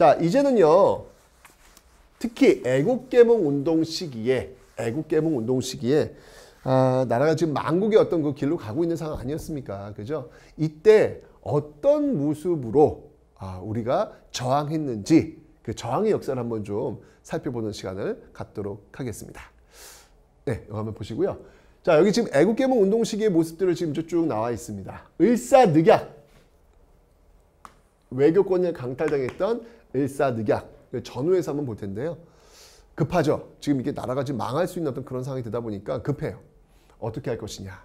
자 이제는요 특히 애국개몽 운동 시기에 애국개몽 운동 시기에 아, 나라가 지금 망국의 어떤 그 길로 가고 있는 상황 아니었습니까? 그죠? 이때 어떤 모습으로 아, 우리가 저항했는지 그 저항의 역사를 한번 좀 살펴보는 시간을 갖도록 하겠습니다. 네, 이거 한번 보시고요. 자, 여기 지금 애국개몽 운동 시기의 모습들을 지금 쭉 나와 있습니다. 을사늑약 외교권을 강탈당했던 일사늑약 전후에서 한번 볼 텐데요. 급하죠. 지금 이게 나라가 지금 망할 수 있는 어떤 그런 상황이 되다 보니까 급해요. 어떻게 할 것이냐.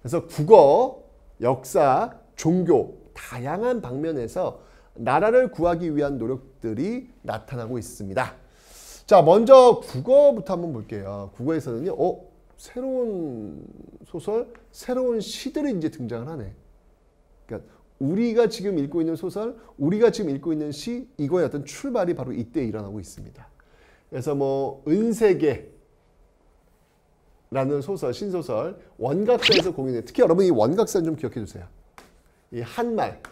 그래서 국어, 역사, 종교 다양한 방면에서 나라를 구하기 위한 노력들이 나타나고 있습니다. 자, 먼저 국어부터 한번 볼게요. 국어에서는요. 어, 새로운 소설, 새로운 시들이 이제 등장을 하네. 그러니까 우리가 지금 읽고 있는 소설, 우리가 지금 읽고 있는 시 이거의 어떤 출발이 바로 이때 일어나고 있습니다. 그래서 뭐 은세계 라는 소설, 신소설 원각사에서 공연해 특히 여러분 이 원각사는 좀 기억해 주세요. 이 한말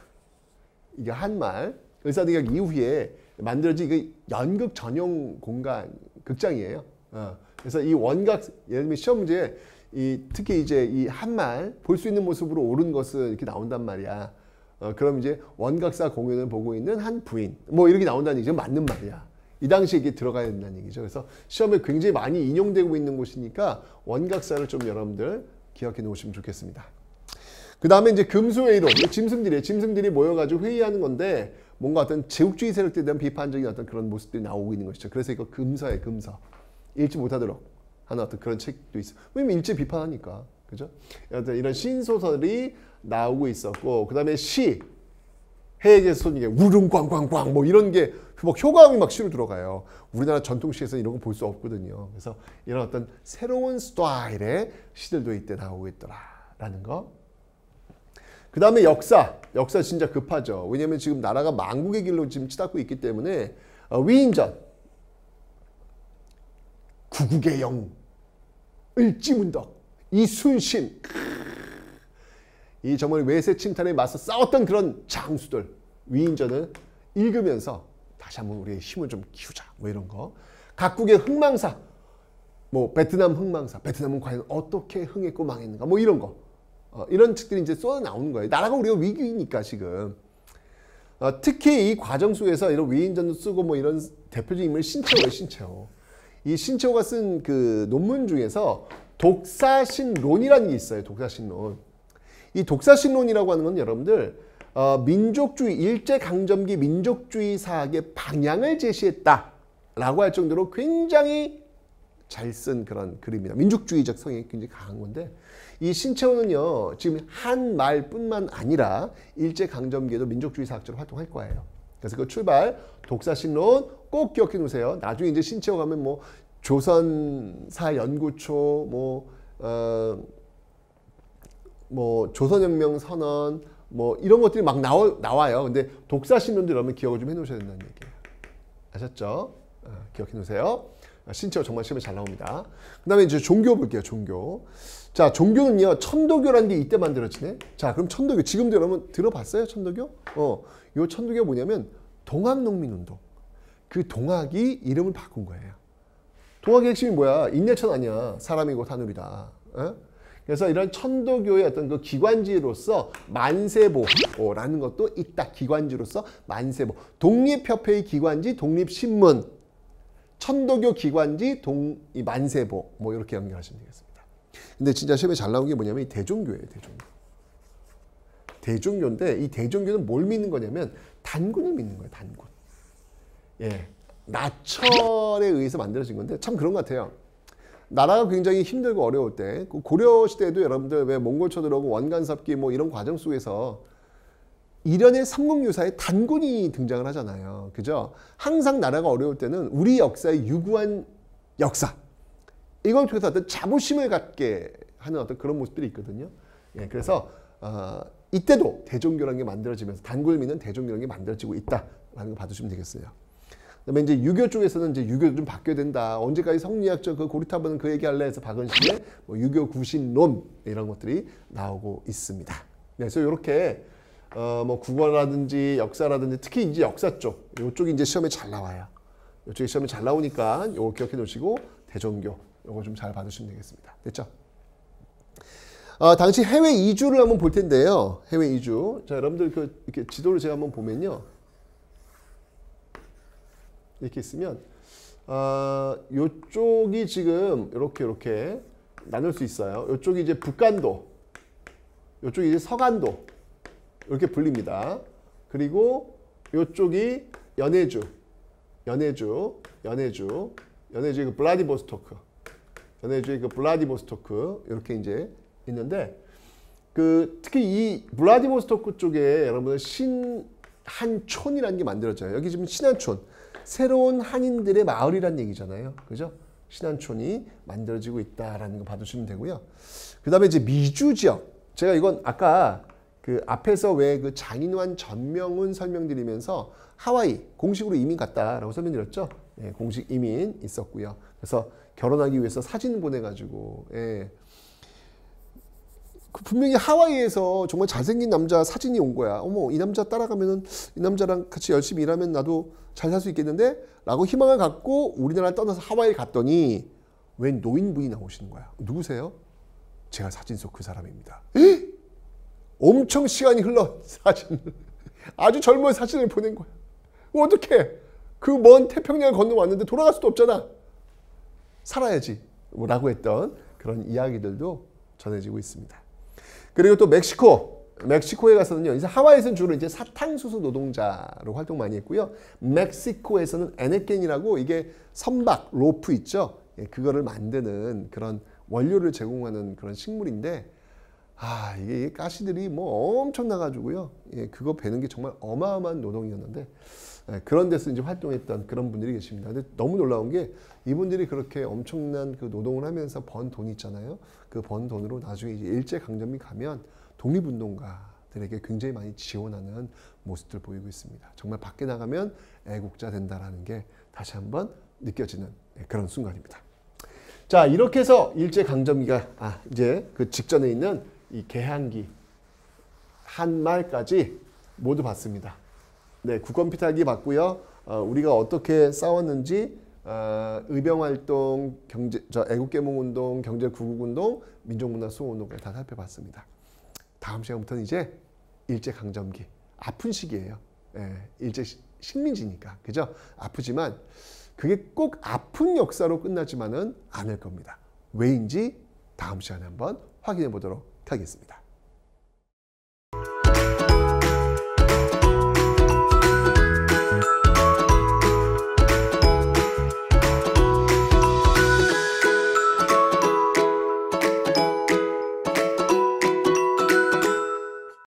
이게 한말 을사대각 이후에 만들어진 이게 그 연극 전용 공간 극장이에요. 어. 그래서 이 원각 예를 들면 시험 문제에 이 특히 이제 이 한말 볼 수 있는 모습으로 옳은 것은 이렇게 나온단 말이야. 어, 그럼 이제 원각사 공연을 보고 있는 한 부인 뭐 이렇게 나온다는 얘기죠. 맞는 말이야. 이 당시에 이게 들어가야 된다는 얘기죠. 그래서 시험에 굉장히 많이 인용되고 있는 곳이니까 원각사를 좀 여러분들 기억해 놓으시면 좋겠습니다. 그 다음에 이제 금수회의론, 짐승들이 짐승들이 모여가지고 회의하는 건데 뭔가 어떤 제국주의 세력들에 대한 비판적인 어떤 그런 모습들이 나오고 있는 것이죠. 그래서 이거 금서에 금서. 읽지 못하도록 하는 어떤 그런 책도 있어. 요 왜냐면 일제 비판하니까. 그죠? 여튼 이런 신소설이 나오고 있었고 그 다음에 시 해에게 손이 우릉꽝꽝꽝 뭐 이런 게막 뭐 효과음이 막 시로 들어가요. 우리나라 전통시에서 이런 거 볼 수 없거든요. 그래서 이런 어떤 새로운 스타일의 시들도 이때 나오고 있더라라는 거. 그 다음에 역사. 역사 진짜 급하죠. 왜냐면 지금 나라가 망국의 길로 지금 치닫고 있기 때문에 어, 위인전. 구국의 영. 을지문덕. 이순신 이 정말 외세 침탈에 맞서 싸웠던 그런 장수들 위인전을 읽으면서 다시 한번 우리의 힘을 좀 키우자 뭐 이런 거 각국의 흥망사 뭐 베트남 흥망사 베트남은 과연 어떻게 흥했고 망했는가 뭐 이런 거 어, 이런 책들이 이제 쏟아 나오는 거예요 나라가 우리가 위기니까 지금 어, 특히 이 과정 속에서 이런 위인전도 쓰고 뭐 이런 대표적인 인물 신채호예 신채호 이 신채호가 쓴 그 논문 중에서 독사신론이라는 게 있어요. 독사신론. 이 독사신론이라고 하는 건 여러분들 어, 민족주의 일제강점기 민족주의 사학의 방향을 제시했다라고 할 정도로 굉장히 잘 쓴 그런 글입니다. 민족주의적 성향이 굉장히 강한 건데 이 신채호는요 지금 한 말뿐만 아니라 일제강점기에도 민족주의 사학적으로 활동할 거예요. 그래서 그 출발 독사신론 꼭 기억해 놓으세요. 나중에 이제 신채호 가면 뭐 조선사 연구초 뭐 어, 뭐 조선혁명 선언 뭐 이런 것들이 막 나오, 나와요. 근데 독사신론들여러면 기억을 좀 해놓으셔야 된다는 얘기예요. 아셨죠? 어, 기억해 놓으세요. 아, 신체가 정말 시험에 잘 나옵니다. 그 다음에 이제 종교 볼게요. 종교. 자 종교는요. 천도교라는 게 이때 만들어지네. 자 그럼 천도교. 지금도 여러분 들어봤어요? 천도교? 어, 요 천도교가 뭐냐면 동학농민운동. 그 동학이 이름을 바꾼 거예요. 동학의 핵심이 뭐야? 인내천 아니야. 사람이 고 하늘이다. 어? 그래서 이런 천도교의 어떤 그 기관지로서 만세보라는 것도 있다. 기관지로서 만세보. 독립협회의 기관지, 독립신문, 천도교 기관지, 동, 이 만세보. 뭐 이렇게 연결하시면 되겠습니다. 근데 진짜 시험에 잘 나온 게 뭐냐면 이 대종교예요. 대종교. 대종교인데 이 대종교는 뭘 믿는 거냐면 단군을 믿는 거예요. 단군. 예. 나철에 의해서 만들어진 건데 참 그런 것 같아요. 나라가 굉장히 힘들고 어려울 때 그 고려 시대에도 여러분들 왜 몽골 쳐들어오고 원간섭기 뭐 이런 과정 속에서 일련의 삼국유사에 단군이 등장을 하잖아요. 그죠? 항상 나라가 어려울 때는 우리 역사의 유구한 역사 이걸 통해서 어떤 자부심을 갖게 하는 어떤 그런 모습들이 있거든요. 예, 그래서 어, 이때도 대종교란 게 만들어지면서 단굴 믿는 대종교란 게 만들어지고 있다라는 걸 봐주시면 되겠어요. 그다음에 이제 유교 쪽에서는 이제 유교 좀 바뀌어야 된다. 언제까지 성리학적 그 고리타분은 그 얘기할래 해서 박은식의 뭐 유교 구신론 이런 것들이 나오고 있습니다. 네, 그래서 이렇게 어뭐 국어라든지 역사라든지 특히 이제 역사 쪽 이쪽이 이제 시험에 잘 나와요. 이쪽이 시험에 잘 나오니까 요거 기억해 놓으시고 대종교 이거좀 잘받으시면 되겠습니다. 됐죠? 어, 당시 해외 이주를 한번 볼 텐데요. 해외 이주. 자, 여러분들 그 이렇게 지도를 제가 한번 보면요. 이렇게 있으면 어, 요쪽이 지금 이렇게 이렇게 나눌 수 있어요. 요쪽이 이제 북간도, 요쪽이 이제 서간도 이렇게 불립니다. 그리고 요쪽이 연해주, 연해주, 연해주, 연해주의 그 블라디보스토크, 연해주의 그 블라디보스토크 이렇게 이제 있는데 그 특히 이 블라디보스토크 쪽에 여러분 신한촌이라는 게 만들어져요. 여기 지금 신한촌. 새로운 한인들의 마을이란 얘기잖아요. 그죠? 신한촌이 만들어지고 있다라는 거봐주시면 되고요. 그 다음에 이제 미주 지역. 제가 이건 아까 그 앞에서 왜 그 장인환 전명훈 설명드리면서 하와이 공식으로 이민 갔다라고 설명드렸죠. 예, 공식 이민 있었고요. 그래서 결혼하기 위해서 사진 보내가지고 예, 그 분명히 하와이에서 정말 잘생긴 남자 사진이 온 거야. 어머, 이 남자 따라가면은 이 남자랑 같이 열심히 일하면 나도 잘 살 수 있겠는데? 라고 희망을 갖고 우리나라를 떠나서 하와이를 갔더니 웬 노인분이 나오시는 거야. 누구세요? 제가 사진 속 그 사람입니다. 에 엄청 시간이 흘러 사진을. 아주 젊은 사진을 보낸 거야. 어떻게? 그 먼 태평양을 건너왔는데 돌아갈 수도 없잖아. 살아야지. 라고 했던 그런 이야기들도 전해지고 있습니다. 그리고 또 멕시코 멕시코에 가서는요. 이제 하와이에서는 주로 이제 사탕수수 노동자로 활동 많이 했고요. 멕시코에서는 에네켄이라고 이게 선박 로프 있죠. 예, 그거를 만드는 그런 원료를 제공하는 그런 식물인데 아 이게 가시들이 뭐 엄청 나가지고요. 예, 그거 베는 게 정말 어마어마한 노동이었는데 예, 그런 데서 이제 활동했던 그런 분들이 계십니다. 근데 너무 놀라운 게 이분들이 그렇게 엄청난 그 노동을 하면서 번돈 있잖아요. 그 번 돈으로 나중에 이제 일제 강점기 가면 독립운동가들에게 굉장히 많이 지원하는 모습들 보이고 있습니다. 정말 밖에 나가면 애국자 된다라는 게 다시 한번 느껴지는 예, 그런 순간입니다. 자 이렇게 해서 일제 강점기가 아, 이제 그 직전에 있는 이 개항기 한말까지 모두 봤습니다. 네, 국권피탈기 맞고요. 어, 우리가 어떻게 싸웠는지 어, 의병활동, 경제, 저애국계몽운동 경제구국운동, 민족문화수호운동까지 다 살펴봤습니다. 다음 시간부터는 이제 일제강점기, 아픈 시기예요. 예, 일제 식민지니까, 그죠? 아프지만 그게 꼭 아픈 역사로 끝나지만은 않을 겁니다. 왜인지 다음 시간에 한번 확인해 보도록 하겠습니다.